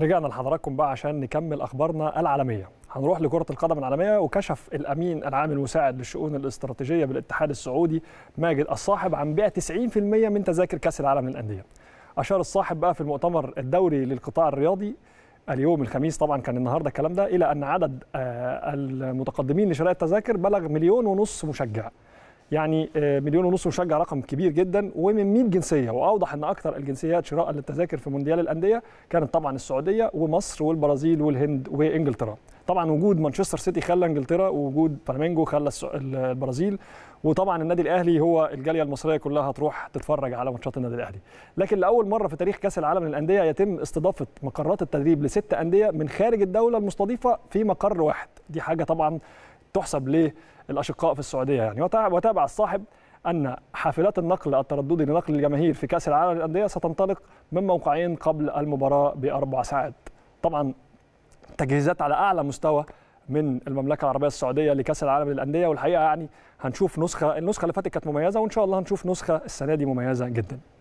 رجعنا لحضراتكم بقى عشان نكمل اخبارنا العالميه هنروح لكرة القدم العالمية وكشف الأمين العام المساعد للشؤون الاستراتيجية بالاتحاد السعودي ماجد الصاحب عن بيع 90% من تذاكر كأس العالم للأندية. أشار الصاحب بقى في المؤتمر الدوري للقطاع الرياضي اليوم الخميس طبعا كان النهارده الكلام ده إلى أن عدد آه، المتقدمين لشراء التذاكر بلغ مليون ونص مشجع. يعني آه، مليون ونص مشجع رقم كبير جدا ومن 100 جنسيه واوضح ان اكثر الجنسيات شراء للتذاكر في مونديال الانديه كانت طبعا السعوديه ومصر والبرازيل والهند وانجلترا طبعا وجود مانشستر سيتي خلى انجلترا ووجود فلامينجو خلى البرازيل وطبعا النادي الاهلي هو الجاليه المصريه كلها هتروح تتفرج على ماتشات النادي الاهلي لكن لاول مره في تاريخ كاس العالم للانديه يتم استضافه مقرات التدريب لست انديه من خارج الدوله المستضيفه في مقر واحد دي حاجه طبعا تحسب للاشقاء في السعوديه يعني وتابع الصاحب ان حافلات النقل الترددي لنقل الجماهير في كاس العالم للانديه ستنطلق من موقعين قبل المباراه باربع ساعات طبعا تجهيزات على اعلى مستوى من المملكه العربيه السعوديه لكاس العالم للانديه والحقيقه يعني هنشوف نسخه النسخه اللي فاتت كانت مميزه وان شاء الله هنشوف نسخه السنه دي مميزه جدا